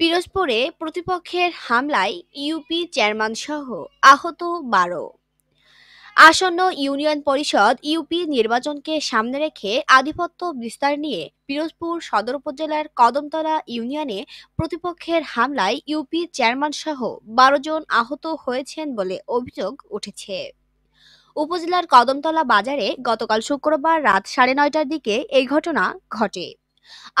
পিরোজপুরে প্রতিপক্ষের হামলায় UP chairman সহ আহত বারো আসন্ন ইউনিয়ন পরিষদ ইউপি নির্বাচনকে সামনে রেখে আধিপত্য বিস্তার নিয়ে পিরোজপুর সদর উপজেলার কদমতলা ইউনিয়নে প্রতিপক্ষের হামলায় ইউপি চেয়ারম্যান সহ বারো জন আহত হয়েছেন বলে অভিযোগ উঠেছে উপজেলার কদমতলা বাজারে গতকাল শুক্রবার রাত সাড়ে নয়টার দিকে এই ঘটনা ঘটে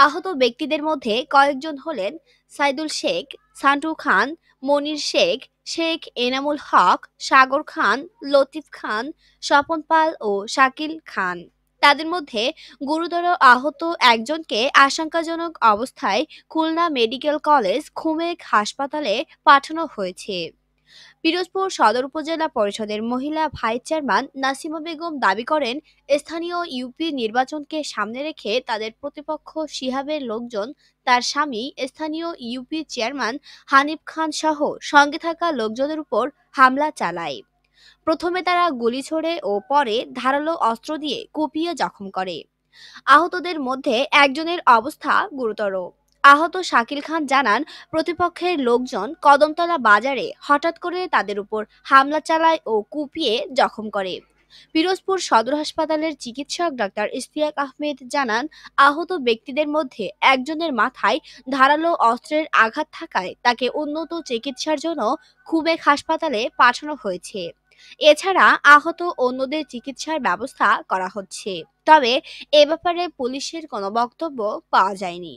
আহত ব্যক্তিদের মধ্যে কয়েকজন হলেন সাইদুল শেখ সান্টু খান মনির শেখ শেখ এনামুল হক সাগর খান লতিফ খান স্বপন পাল ও শাকিল খান তাদের মধ্যে গুরুতর আহত একজনকে আশঙ্কাজনক অবস্থায় খুলনা মেডিকেল কলেজ খুমেক হাসপাতালে পাঠানো হয়েছে পিরোজপুর সদর উপজেলা পরিষদের মহিলা ভাইস চেয়ারম্যান নাসিমা বেগম দাবি করেন স্থানীয় ইউপি নির্বাচনকে সামনে রেখে তাদের প্রতিপক্ষ শিহাবের লোকজন তার স্বামী স্থানীয় ইউপি চেয়ারম্যান হানিফ খান সহ সঙ্গে থাকা লোকজনের উপর হামলা চালায় প্রথমে তারা গুলি ছোড়ে ও পরে ধারালো অস্ত্র দিয়ে কুপিয়ে জখম করে আহতদের মধ্যে একজনের অবস্থা গুরুতর আহত শাকিল খান জানান প্রতিপক্ষের লোকজন কদমতলা বাজারে হঠাৎ করে তাদের উপর হামলা চালায় ও কুপিয়ে জখম করে পিরোজপুর সদর হাসপাতালের চিকিৎসক ডাক্তার ইস্তিয়াক আহমেদ জানান আহত ব্যক্তিদের মধ্যে একজনের মাথায় ধারালো অস্ত্রের আঘাত থাকায় তাকে উন্নত চিকিৎসার জন্য খুবেক হাসপাতালে পাঠানো হয়েছে এছাড়া আহত অন্যদের চিকিৎসার ব্যবস্থা করা হচ্ছে তবে এ ব্যাপারে পুলিশের কোনো বক্তব্য পাওয়া যায়নি